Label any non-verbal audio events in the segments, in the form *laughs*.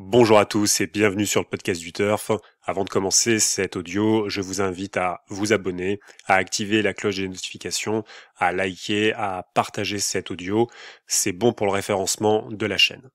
Bonjour à tous et bienvenue sur le podcast du Turf. Avant de commencer cet audio, je vous invite à vous abonner, à activer la cloche des notifications, à liker, à partager cet audio. C'est bon pour le référencement de la chaîne.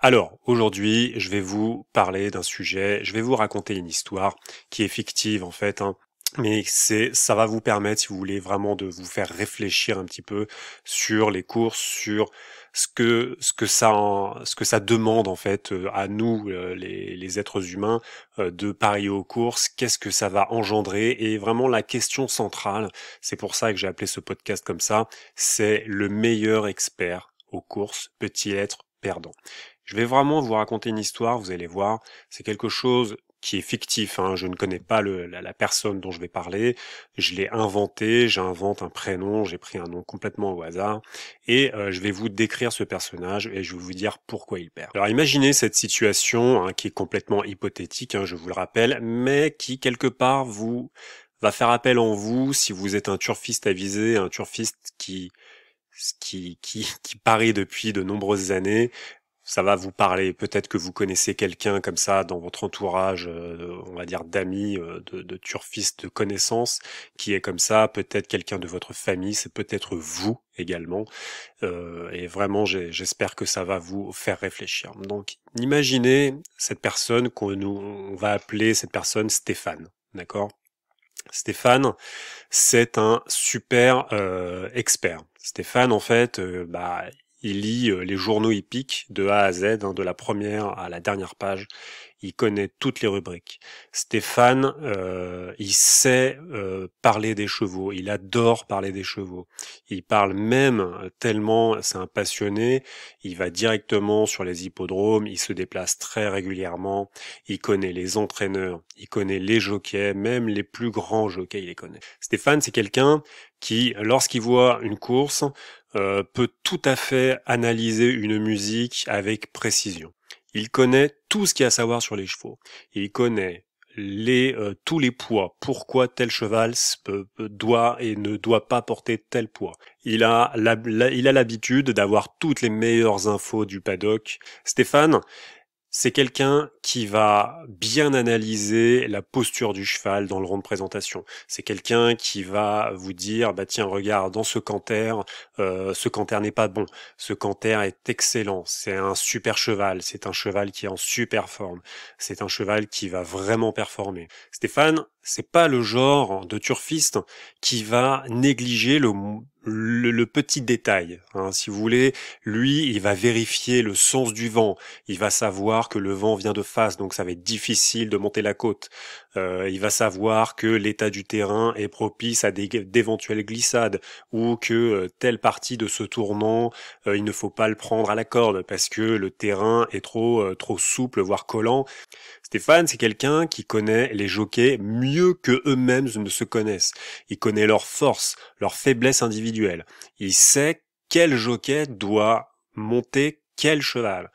Alors, aujourd'hui, je vais vous parler d'un sujet, je vais vous raconter une histoire qui est fictive en fait, hein. mais c'est ça va vous permettre, si vous voulez, vraiment de vous faire réfléchir un petit peu sur les courses, sur ce que ce que ça ce que ça demande en fait euh, à nous euh, les, les êtres humains euh, de parier aux courses, qu'est-ce que ça va engendrer et vraiment la question centrale, c'est pour ça que j'ai appelé ce podcast comme ça, c'est le meilleur expert aux courses peut-il être perdant. Je vais vraiment vous raconter une histoire, vous allez voir, c'est quelque chose qui est fictif. Hein. Je ne connais pas la, personne dont je vais parler. Je l'ai inventé, j'invente un prénom, j'ai pris un nom complètement au hasard. Et euh, je vais vous décrire ce personnage et je vais vous dire pourquoi il perd. Alors imaginez cette situation hein, qui est complètement hypothétique, hein, je vous le rappelle, mais qui quelque part vous va faire appel en vous si vous êtes un turfiste avisé, un turfiste qui qui, qui, qui parie depuis de nombreuses années ça va vous parler. Peut-être que vous connaissez quelqu'un comme ça dans votre entourage, euh, on va dire d'amis, euh, de, de turfistes, de connaissances, qui est comme ça. Peut-être quelqu'un de votre famille, c'est peut-être vous également. Euh, et vraiment, j'espère que ça va vous faire réfléchir. Donc, imaginez cette personne qu'on on va appeler cette personne Stéphane, d'accord Stéphane, c'est un super expert. Stéphane, en fait, bah, il lit euh, les journaux hippiques de A à Z, hein, de la première à la dernière page. Il connaît toutes les rubriques. Stéphane, euh, il sait euh, parler des chevaux. Il adore parler des chevaux. Il parle même tellement, c'est un passionné. Il va directement sur les hippodromes. Il se déplace très régulièrement. Il connaît les entraîneurs. Il connaît les jockeys, même les plus grands jockeys, il les connaît. Stéphane, c'est quelqu'un qui, lorsqu'il voit une course, euh, peut tout à fait analyser une musique avec précision. Il connaît tout ce qu'il y a à savoir sur les chevaux. Il connaît les, euh, tous les poids, pourquoi tel cheval euh, doit et ne doit pas porter tel poids. il a l'habitude d'avoir toutes les meilleures infos du paddock. Stéphane, c'est quelqu'un qui va bien analyser la posture du cheval dans le rond de présentation. C'est quelqu'un qui va vous dire, bah tiens, regarde, dans ce canter, euh, ce canter n'est pas bon. Ce canter est excellent. C'est un super cheval. C'est un cheval qui est en super forme. C'est un cheval qui va vraiment performer. Stéphane, c'est pas le genre de turfiste qui va négliger le, petit détail. Hein. si vous voulez, lui, il va vérifier le sens du vent. Il va savoir que le vent vient de face, donc ça va être difficile de monter la côte. Euh, il va savoir que l'état du terrain est propice à d'éventuelles glissades ou que euh, telle partie de ce tournant, euh, il ne faut pas le prendre à la corde parce que le terrain est trop trop souple voire collant. Stéphane, c'est quelqu'un qui connaît les jockeys mieux que eux-mêmes ne se connaissent. Il connaît leurs forces, leurs faiblesses individuelles. Il sait quel jockey doit monter quel cheval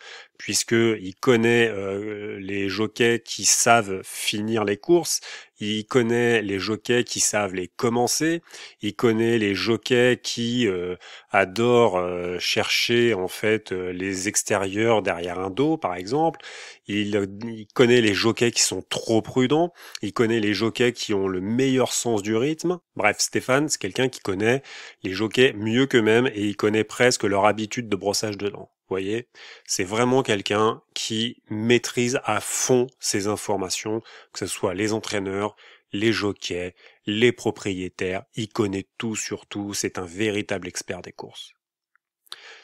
il connaît euh, les jockeys qui savent finir les courses, il connaît les jockeys qui savent les commencer, il connaît les jockeys qui euh, adorent euh, chercher en fait les extérieurs derrière un dos par exemple, il, connaît les jockeys qui sont trop prudents, il connaît les jockeys qui ont le meilleur sens du rythme. Bref, Stéphane, c'est quelqu'un qui connaît les jockeys mieux qu'eux-mêmes et il connaît presque leur habitude de brossage de dents. Vous voyez, c'est vraiment quelqu'un qui maîtrise à fond ces informations, que ce soit les entraîneurs, les jockeys, les propriétaires, il connaît tout sur tout, c'est un véritable expert des courses.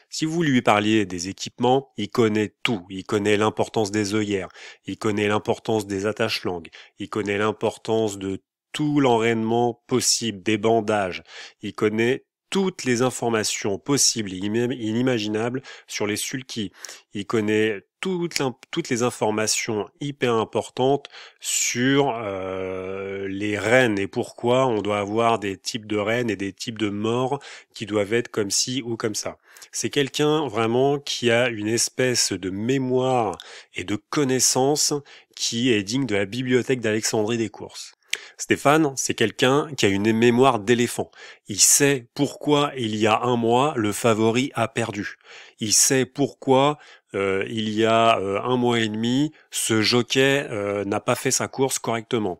Si vous lui parliez des équipements, il connaît tout. Il connaît l'importance des œillères, il connaît l'importance des attaches-langues, il connaît l'importance de tout l'enraînement possible, des bandages, il connaît toutes les informations possibles et inimaginables sur les sulki. Il connaît toutes, les informations hyper importantes sur euh, les reines et pourquoi on doit avoir des types de reines et des types de morts qui doivent être comme ci ou comme ça. C'est quelqu'un vraiment qui a une espèce de mémoire et de connaissance qui est digne de la bibliothèque d'Alexandrie des courses. Stéphane, c'est quelqu'un qui a une mémoire d'éléphant. Il sait pourquoi il y a un mois le favori a perdu. Il sait pourquoi euh, il y a euh, un mois et demi ce jockey euh, n'a pas fait sa course correctement.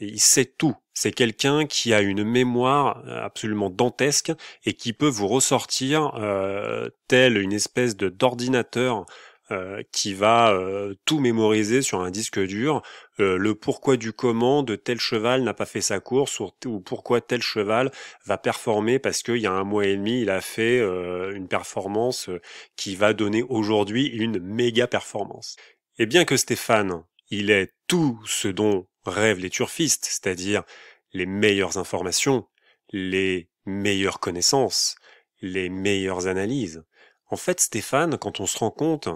il sait tout. C'est quelqu'un qui a une mémoire absolument dantesque et qui peut vous ressortir tel une espèce de d'ordinateur euh, qui va euh, tout mémoriser sur un disque dur, euh, le pourquoi du comment de tel cheval n'a pas fait sa course ou, pourquoi tel cheval va performer parce qu'il y a un mois et demi, il a fait une performance qui va donner aujourd'hui une méga performance. Et bien que Stéphane, il est tout ce dont rêvent les turfistes, c'est-à-dire les meilleures informations, les meilleures connaissances, les meilleures analyses. En fait, Stéphane, quand on se rend compte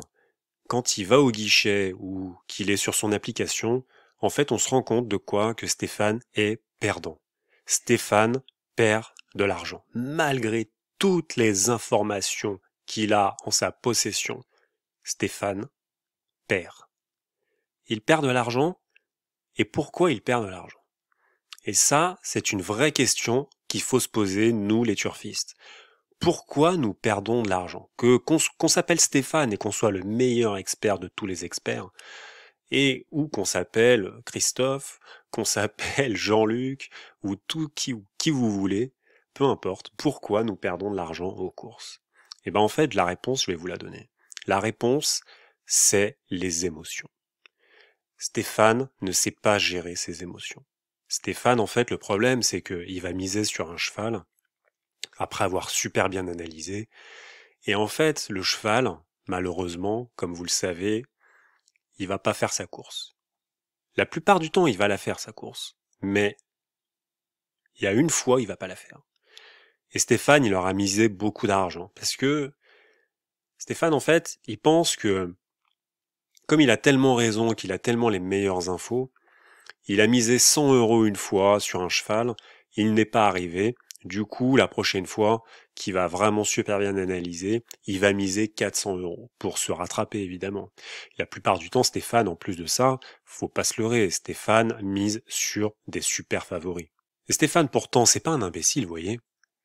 quand il va au guichet ou qu'il est sur son application, en fait, on se rend compte de quoi que Stéphane est perdant. Stéphane perd de l'argent. Malgré toutes les informations qu'il a en sa possession, Stéphane perd. Il perd de l'argent et pourquoi il perd de l'argent Et ça, c'est une vraie question qu'il faut se poser, nous les turfistes pourquoi nous perdons de l'argent. Que qu'on, s'appelle Stéphane et qu'on soit le meilleur expert de tous les experts, et ou qu'on s'appelle Christophe, qu'on s'appelle *laughs* Jean-Luc, ou tout qui, qui vous voulez, peu importe, pourquoi nous perdons de l'argent aux courses Eh ben en fait, la réponse, je vais vous la donner. La réponse, c'est les émotions. Stéphane ne sait pas gérer ses émotions. Stéphane, en fait, le problème, c'est qu'il va miser sur un cheval, après avoir super bien analysé. Et en fait, le cheval, malheureusement, comme vous le savez, il va pas faire sa course. La plupart du temps, il va la faire sa course, mais il y a une fois, il va pas la faire. Et Stéphane, il leur a misé beaucoup d'argent parce que Stéphane, en fait, il pense que comme il a tellement raison, qu'il a tellement les meilleures infos, il a misé 100 euros une fois sur un cheval, il n'est pas arrivé, du coup, la prochaine fois, qui va vraiment super bien analyser, il va miser 400 euros pour se rattraper évidemment. La plupart du temps, Stéphane, en plus de ça, faut pas se leurrer, Stéphane mise sur des super favoris. Et Stéphane, pourtant, c'est pas un imbécile, vous voyez.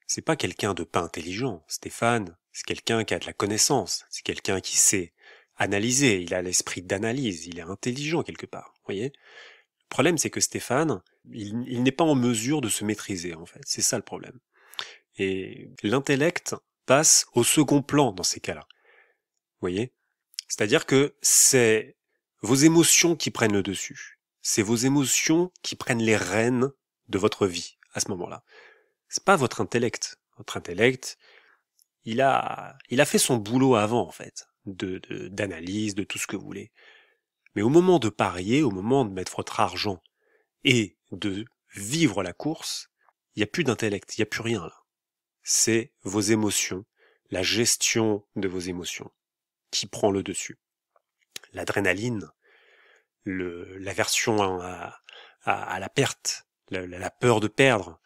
C'est pas quelqu'un de pas intelligent. Stéphane, c'est quelqu'un qui a de la connaissance. C'est quelqu'un qui sait analyser. Il a l'esprit d'analyse. Il est intelligent quelque part. Vous voyez? Le problème, c'est que Stéphane, il, n'est pas en mesure de se maîtriser, en fait. C'est ça le problème. Et l'intellect passe au second plan dans ces cas-là. Vous voyez C'est-à-dire que c'est vos émotions qui prennent le dessus. C'est vos émotions qui prennent les rênes de votre vie à ce moment-là. C'est pas votre intellect. Votre intellect, il a, il a fait son boulot avant en fait, de d'analyse, de tout ce que vous voulez. Mais au moment de parier, au moment de mettre votre argent et de vivre la course, il n'y a plus d'intellect, il n'y a plus rien. là. C'est vos émotions, la gestion de vos émotions qui prend le dessus. L'adrénaline, l'aversion à, la perte, la peur de perdre,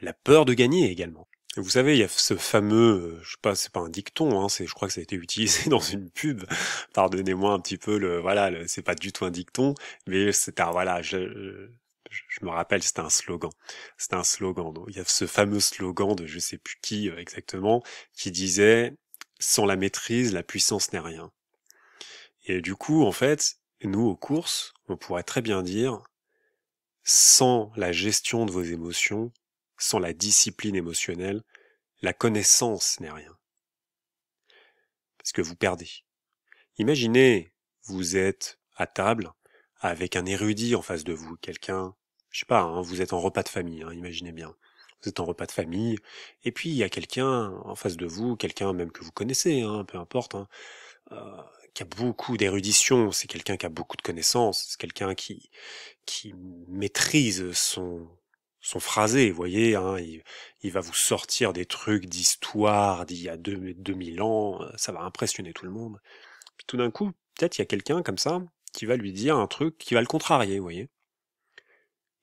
la peur de gagner également. Vous savez, il y a ce fameux, euh, je sais pas, c'est pas un dicton, hein, c'est, je crois que ça a été utilisé *laughs* dans une pub. Pardonnez-moi un petit peu le, voilà, c'est pas du tout un dicton, mais c'est un, voilà, je, je, me rappelle, c'était un slogan. C'était un slogan. Donc, il y a ce fameux slogan de je sais plus qui euh, exactement, qui disait, sans la maîtrise, la puissance n'est rien. Et du coup, en fait, nous, aux courses, on pourrait très bien dire, sans la gestion de vos émotions, sans la discipline émotionnelle, la connaissance n'est rien. Parce que vous perdez. Imaginez, vous êtes à table avec un érudit en face de vous, quelqu'un, je sais pas, hein, vous êtes en repas de famille, hein, imaginez bien. Vous êtes en repas de famille, et puis il y a quelqu'un en face de vous, quelqu'un même que vous connaissez, hein, peu importe, euh, qui a beaucoup d'érudition, c'est quelqu'un qui a beaucoup de connaissances, c'est quelqu'un qui, qui maîtrise son, son phrasé, vous voyez, hein, il, va vous sortir des trucs d'histoire d'il y a mille ans, euh, ça va impressionner tout le monde. Puis tout d'un coup, peut-être il y a quelqu'un comme ça qui va lui dire un truc qui va le contrarier, vous voyez.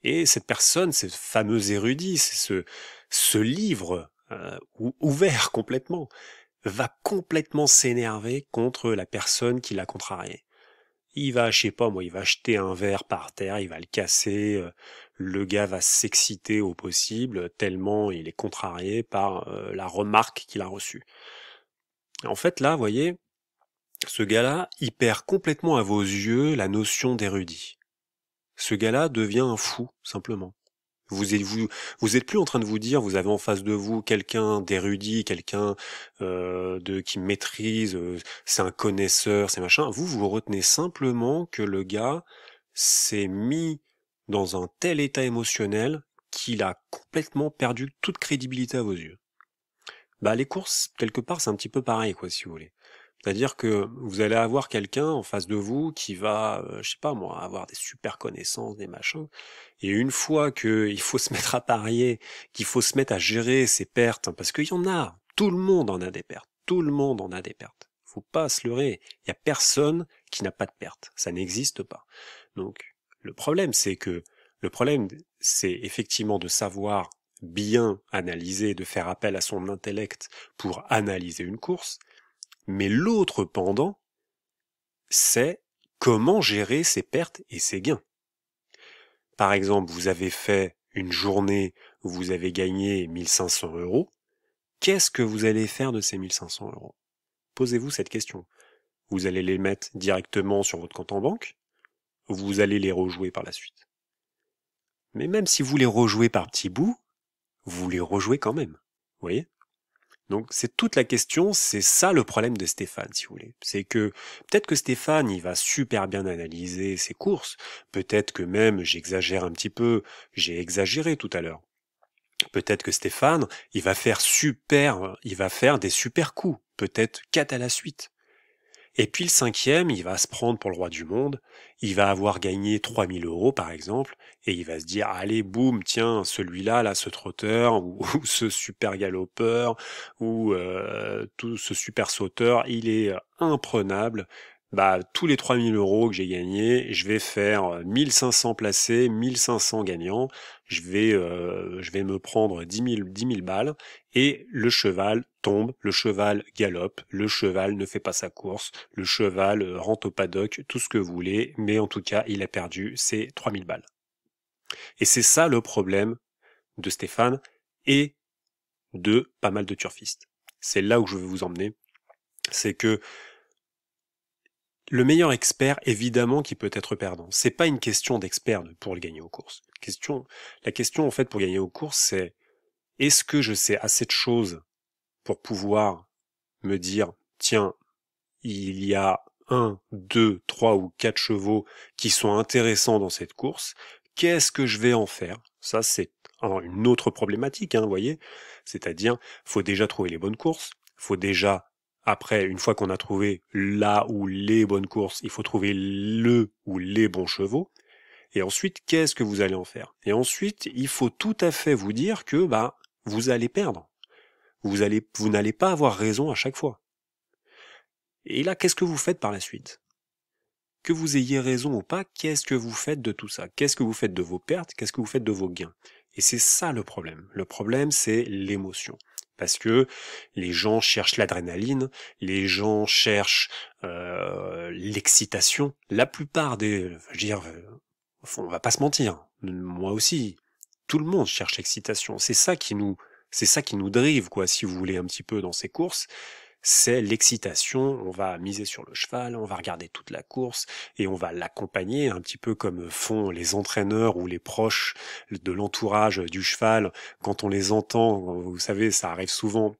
Et cette personne, ce fameux érudit, ce, ce livre euh, ouvert complètement, va complètement s'énerver contre la personne qui l'a contrarié. Il va, je sais pas moi, il va jeter un verre par terre, il va le casser, euh, le gars va s'exciter au possible tellement il est contrarié par euh, la remarque qu'il a reçue. En fait, là, vous voyez, ce gars-là, il perd complètement à vos yeux la notion d'érudit. Ce gars-là devient un fou, simplement. Vous êtes, vous êtes plus en train de vous dire, vous avez en face de vous quelqu'un d'érudit, quelqu'un euh, de qui maîtrise, euh, c'est un connaisseur, c'est machin. Vous, vous retenez simplement que le gars s'est mis dans un tel état émotionnel qu'il a complètement perdu toute crédibilité à vos yeux. Bah les courses, quelque part, c'est un petit peu pareil, quoi, si vous voulez. C'est-à-dire que vous allez avoir quelqu'un en face de vous qui va, euh, je sais pas moi, avoir des super connaissances, des machins. Et une fois qu'il faut se mettre à parier, qu'il faut se mettre à gérer ses pertes, parce qu'il y en a, tout le monde en a des pertes, tout le monde en a des pertes. Faut pas se leurrer. Il y a personne qui n'a pas de pertes. Ça n'existe pas. Donc, le problème, c'est que le problème, c'est effectivement de savoir bien analyser, de faire appel à son intellect pour analyser une course, mais l'autre pendant, c'est comment gérer ses pertes et ses gains. Par exemple, vous avez fait une journée où vous avez gagné 1500 euros, qu'est-ce que vous allez faire de ces 1500 euros Posez-vous cette question. Vous allez les mettre directement sur votre compte en banque vous allez les rejouer par la suite. Mais même si vous les rejouez par petits bouts, vous les rejouez quand même. Vous voyez Donc c'est toute la question, c'est ça le problème de Stéphane, si vous voulez. C'est que peut-être que Stéphane, il va super bien analyser ses courses, peut-être que même, j'exagère un petit peu, j'ai exagéré tout à l'heure. Peut-être que Stéphane, il va faire super, il va faire des super coups, peut-être quatre à la suite. Et puis le cinquième, il va se prendre pour le roi du monde, il va avoir gagné 3000 euros par exemple, et il va se dire, allez, boum, tiens, celui-là, là, ce trotteur, ou, *laughs* ce super galopeur, ou euh, tout ce super sauteur, il est euh, imprenable, bah, tous les 3000 euros que j'ai gagnés, je vais faire 1500 euh, placés, 1500 gagnants, je vais, je vais me prendre 10 000, 10 000 balles, et le cheval tombe, le cheval galope, le cheval ne fait pas sa course, le cheval euh, rentre au paddock, tout ce que vous voulez, mais en tout cas, il a perdu ses 3000 balles. Et c'est ça le problème de Stéphane et de pas mal de turfistes. C'est là où je veux vous emmener. C'est que le meilleur expert, évidemment, qui peut être perdant. C'est pas une question d'expert pour le gagner aux courses. Question, la question, en fait, pour gagner aux courses, c'est est-ce que je sais assez de choses pour pouvoir me dire, tiens, il y a un, deux, trois ou quatre chevaux qui sont intéressants dans cette course, qu'est-ce que je vais en faire Ça, c'est une autre problématique, hein, vous voyez. C'est-à-dire, faut déjà trouver les bonnes courses, faut déjà, après, une fois qu'on a trouvé là ou les bonnes courses, il faut trouver le ou les bons chevaux. Et ensuite, qu'est-ce que vous allez en faire Et ensuite, il faut tout à fait vous dire que, bah, vous allez perdre. Vous allez, vous n'allez pas avoir raison à chaque fois. Et là, qu'est-ce que vous faites par la suite? Que vous ayez raison ou pas, qu'est-ce que vous faites de tout ça? Qu'est-ce que vous faites de vos pertes? Qu'est-ce que vous faites de vos gains? Et c'est ça le problème. Le problème, c'est l'émotion parce que les gens cherchent l'adrénaline, les gens cherchent euh, l'excitation. La plupart des, je veux dire, euh, on va pas se mentir, moi aussi, tout le monde cherche excitation. C'est ça qui nous, c'est ça qui nous drive, quoi, si vous voulez un petit peu dans ces courses. C'est l'excitation. On va miser sur le cheval, on va regarder toute la course et on va l'accompagner un petit peu comme font les entraîneurs ou les proches de l'entourage du cheval. Quand on les entend, vous savez, ça arrive souvent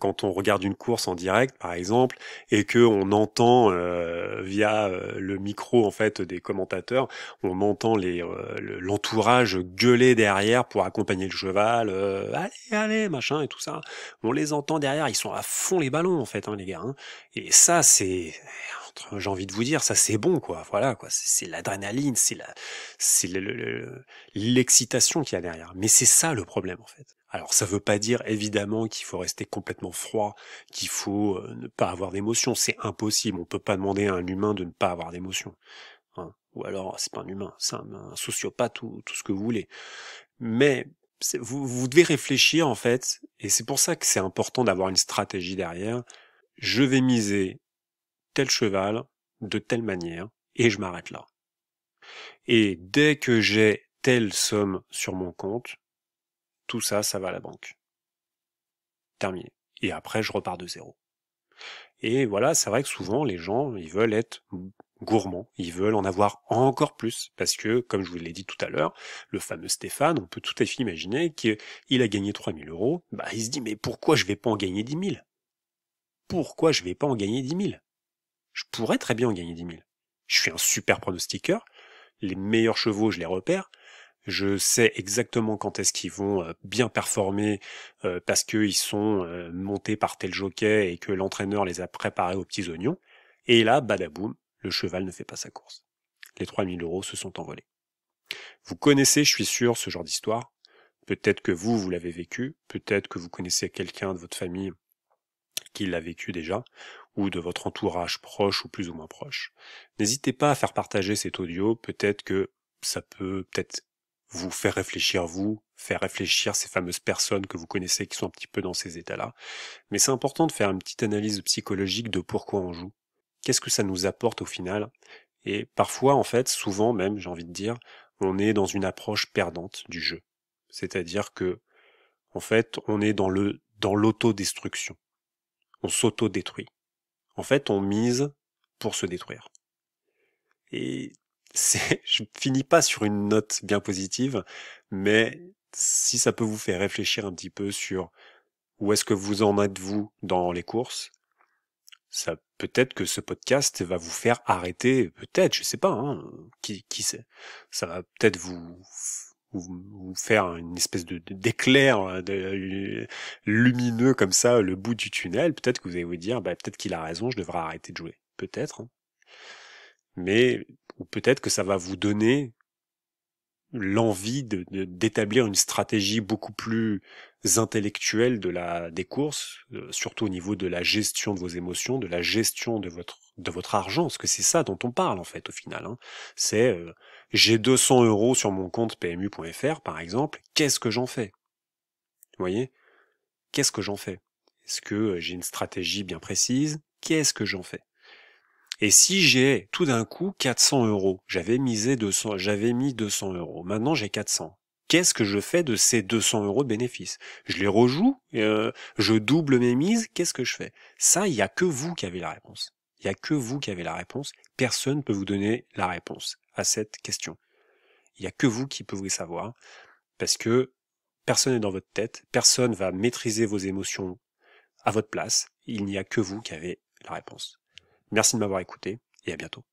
quand on regarde une course en direct, par exemple, et que on entend euh, via euh, le micro en fait des commentateurs, on entend euh, l'entourage gueuler derrière pour accompagner le cheval, allez allez machin et tout ça. On les entend derrière, ils sont à fond les ballons en fait, hein, les gars. Hein. Et ça c'est j'ai envie de vous dire, ça c'est bon, quoi. Voilà, quoi. C'est l'adrénaline, c'est la, c'est l'excitation qu'il y a derrière. Mais c'est ça le problème, en fait. Alors ça ne veut pas dire évidemment qu'il faut rester complètement froid, qu'il faut euh, ne pas avoir d'émotion, c'est impossible, on ne peut pas demander à un humain de ne pas avoir d'émotion. Hein. Ou alors c'est pas un humain, c'est un, sociopathe ou tout ce que vous voulez. Mais vous devez réfléchir en fait, et c'est pour ça que c'est important d'avoir une stratégie derrière. Je vais miser tel cheval de telle manière, et je m'arrête là. Et dès que j'ai telle somme sur mon compte, tout ça, ça va à la banque. Terminé. Et après, je repars de zéro. Et voilà, c'est vrai que souvent, les gens, ils veulent être gourmands, ils veulent en avoir encore plus, parce que, comme je vous l'ai dit tout à l'heure, le fameux Stéphane, on peut tout à fait imaginer qu'il a gagné 3000 euros, bah, il se dit, mais pourquoi je vais pas en gagner 10 000? Pourquoi je vais pas en gagner 10 000? Je pourrais très bien en gagner 10 000. Je suis un super pronostiqueur, les meilleurs chevaux, je les repère, je sais exactement quand est-ce qu'ils vont euh, bien performer euh, parce qu'ils sont euh, montés par tel jockey et que l'entraîneur les a préparés aux petits oignons. Et là, badaboum, le cheval ne fait pas sa course. Les 3000 euros se sont envolés. Vous connaissez, je suis sûr, ce genre d'histoire. Peut-être que vous, vous l'avez vécu, peut-être que vous connaissez quelqu'un de votre famille qui l'a vécu déjà, ou de votre entourage proche ou plus ou moins proche. N'hésitez pas à faire partager cet audio, peut-être que ça peut peut-être vous faire réfléchir vous, faire réfléchir ces fameuses personnes que vous connaissez qui sont un petit peu dans ces états-là. Mais c'est important de faire une petite analyse psychologique de pourquoi on joue. Qu'est-ce que ça nous apporte au final Et parfois, en fait, souvent même, j'ai envie de dire, on est dans une approche perdante du jeu. C'est-à-dire que, en fait, on est dans le dans l'autodestruction. On s'autodétruit. En fait, on mise pour se détruire. Et c'est, *laughs* je finis pas sur une note bien positive, mais si ça peut vous faire réfléchir un petit peu sur où est-ce que vous en êtes vous dans les courses, ça peut-être que ce podcast va vous faire arrêter, peut-être, je sais pas, hein, qui, qui sait, ça va peut-être vous, vous, faire une espèce de d'éclair hein, euh, lumineux comme ça, le bout du tunnel. Peut-être que vous allez vous dire, bah, peut-être qu'il a raison, je devrais arrêter de jouer, peut-être. Hein. Mais ou peut-être que ça va vous donner l'envie de, d'établir une stratégie beaucoup plus intellectuelle de la des courses, euh, surtout au niveau de la gestion de vos émotions, de la gestion de votre de votre argent, parce que c'est ça dont on parle en fait au final. Hein. C'est euh, j'ai 200 euros sur mon compte PMU.fr par exemple, qu'est-ce que j'en fais Vous voyez Qu'est-ce que j'en fais Est-ce que euh, j'ai une stratégie bien précise Qu'est-ce que j'en fais et si j'ai tout d'un coup 400 euros, j'avais misé 200, j'avais mis 200 euros, maintenant j'ai 400. Qu'est-ce que je fais de ces 200 euros de bénéfices Je les rejoue, euh, je double mes mises, qu'est-ce que je fais Ça, il n'y a que vous qui avez la réponse. Il n'y a que vous qui avez la réponse. Personne ne peut vous donner la réponse à cette question. Il n'y a que vous qui pouvez savoir, parce que personne n'est dans votre tête, personne va maîtriser vos émotions à votre place. Il n'y a que vous qui avez la réponse. Merci de m'avoir écouté et à bientôt.